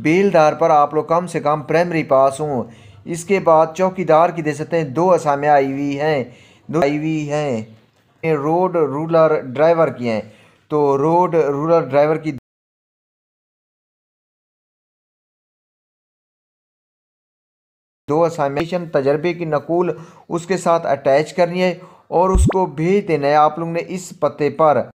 बेलदार पर आप लोग कम से कम प्राइमरी पास हों इसके बाद चौकीदार की दे सकते हैं दो असामियाँ आई हुई हैं दो आई हुई हैं रोड रूलर ड्राइवर की हैं तो रोड रूलर ड्राइवर की दो असाइमेशन तजर्बे की नकुल उसके साथ अटैच करनी है और उसको भेज देना है आप लोग ने इस पते पर